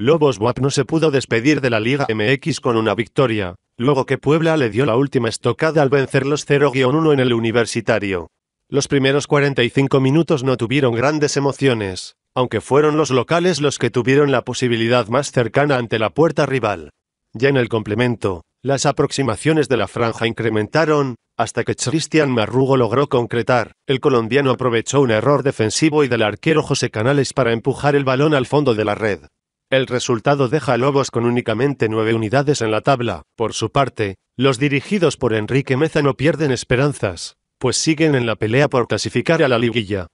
Lobos Buap no se pudo despedir de la Liga MX con una victoria, luego que Puebla le dio la última estocada al vencer los 0-1 en el universitario. Los primeros 45 minutos no tuvieron grandes emociones, aunque fueron los locales los que tuvieron la posibilidad más cercana ante la puerta rival. Ya en el complemento, las aproximaciones de la franja incrementaron, hasta que Cristian Marrugo logró concretar. El colombiano aprovechó un error defensivo y del arquero José Canales para empujar el balón al fondo de la red. El resultado deja a Lobos con únicamente nueve unidades en la tabla. Por su parte, los dirigidos por Enrique Meza no pierden esperanzas, pues siguen en la pelea por clasificar a la liguilla.